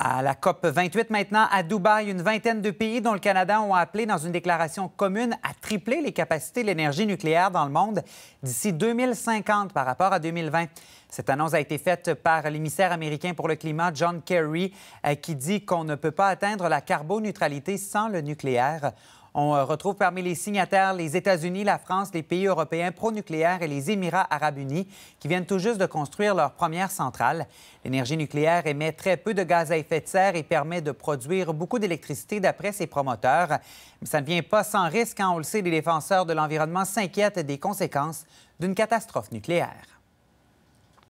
À la COP 28 maintenant, à Dubaï, une vingtaine de pays, dont le Canada, ont appelé dans une déclaration commune à tripler les capacités de l'énergie nucléaire dans le monde d'ici 2050 par rapport à 2020. Cette annonce a été faite par l'émissaire américain pour le climat, John Kerry, euh, qui dit qu'on ne peut pas atteindre la carboneutralité sans le nucléaire. On euh, retrouve parmi les signataires les États-Unis, la France, les pays européens pro-nucléaires et les Émirats arabes unis qui viennent tout juste de construire leur première centrale. L'énergie nucléaire émet très peu de gaz à effet de serre et permet de produire beaucoup d'électricité d'après ses promoteurs. Mais ça ne vient pas sans risque, quand hein. on le sait, les défenseurs de l'environnement s'inquiètent des conséquences d'une catastrophe nucléaire.